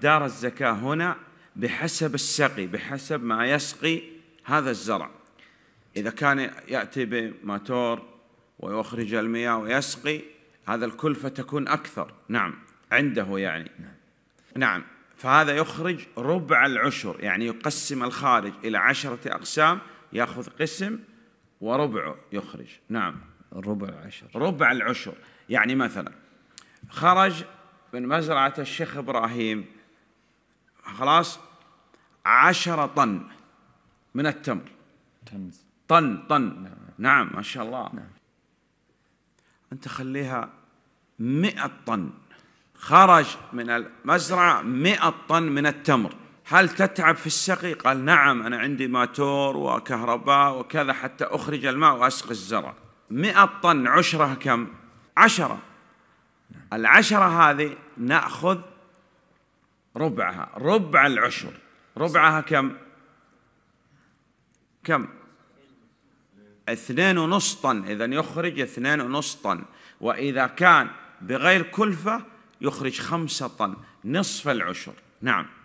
مقدار الزكاة هنا بحسب السقي بحسب ما يسقي هذا الزرع إذا كان يأتي بماتور ويخرج المياه ويسقي هذا الكلفة تكون أكثر نعم عنده يعني نعم, نعم. فهذا يخرج ربع العشر يعني يقسم الخارج إلى عشرة أقسام يأخذ قسم وربعه يخرج نعم ربع العشر ربع العشر يعني مثلا خرج من مزرعة الشيخ إبراهيم خلاص عشرة طن من التمر طن طن نعم. نعم ما شاء الله نعم. أنت خليها مئة طن خرج من المزرعة مئة طن من التمر هل تتعب في السقي؟ قال نعم أنا عندي ماتور وكهرباء وكذا حتى أخرج الماء وأسقي الزرع مئة طن عشرة كم؟ عشرة نعم. العشرة هذه نأخذ ربعها ربع العشر ربعها كم كم اثنين ونص طن إذا يخرج اثنين ونص طن وإذا كان بغير كلفة يخرج خمسة طن نصف العشر نعم